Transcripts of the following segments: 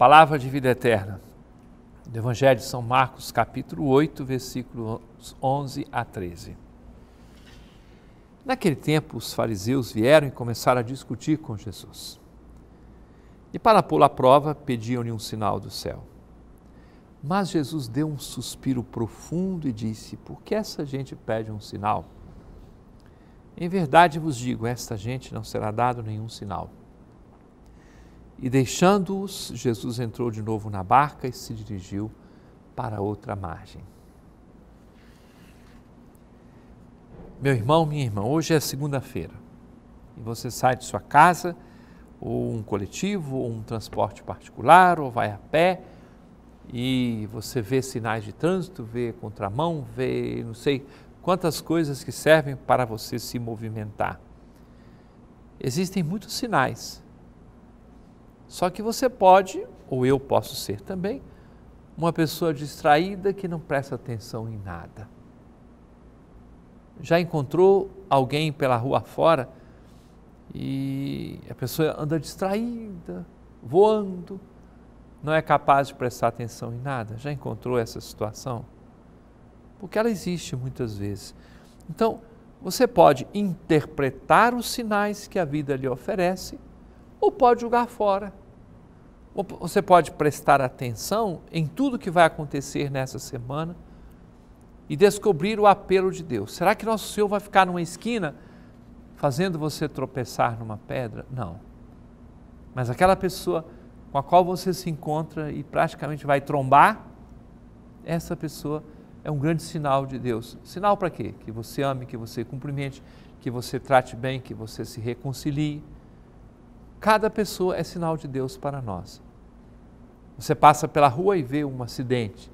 Palavra de vida eterna. Do Evangelho de São Marcos, capítulo 8, versículos 11 a 13. Naquele tempo, os fariseus vieram e começaram a discutir com Jesus. E para pô-lo à prova, pediam-lhe um sinal do céu. Mas Jesus deu um suspiro profundo e disse: Por que essa gente pede um sinal? Em verdade vos digo: esta gente não será dado nenhum sinal e deixando-os, Jesus entrou de novo na barca e se dirigiu para outra margem. Meu irmão, minha irmã, hoje é segunda-feira e você sai de sua casa, ou um coletivo, ou um transporte particular, ou vai a pé e você vê sinais de trânsito, vê contramão, vê não sei quantas coisas que servem para você se movimentar. Existem muitos sinais só que você pode, ou eu posso ser também, uma pessoa distraída que não presta atenção em nada. Já encontrou alguém pela rua fora e a pessoa anda distraída, voando, não é capaz de prestar atenção em nada? Já encontrou essa situação? Porque ela existe muitas vezes. Então, você pode interpretar os sinais que a vida lhe oferece ou pode jogar fora. Você pode prestar atenção em tudo que vai acontecer nessa semana e descobrir o apelo de Deus. Será que nosso Senhor vai ficar numa esquina fazendo você tropeçar numa pedra? Não. Mas aquela pessoa com a qual você se encontra e praticamente vai trombar, essa pessoa é um grande sinal de Deus. Sinal para quê? Que você ame, que você cumprimente, que você trate bem, que você se reconcilie. Cada pessoa é sinal de Deus para nós. Você passa pela rua e vê um acidente.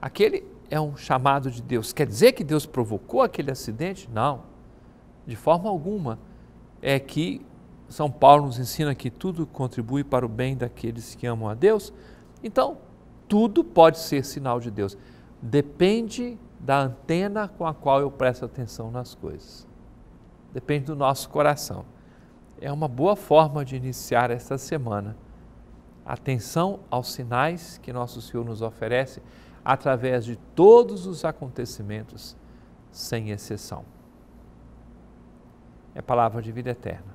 Aquele é um chamado de Deus. Quer dizer que Deus provocou aquele acidente? Não, de forma alguma. É que São Paulo nos ensina que tudo contribui para o bem daqueles que amam a Deus. Então, tudo pode ser sinal de Deus. Depende da antena com a qual eu presto atenção nas coisas. Depende do nosso coração é uma boa forma de iniciar esta semana. Atenção aos sinais que Nosso Senhor nos oferece através de todos os acontecimentos, sem exceção. É palavra de vida eterna.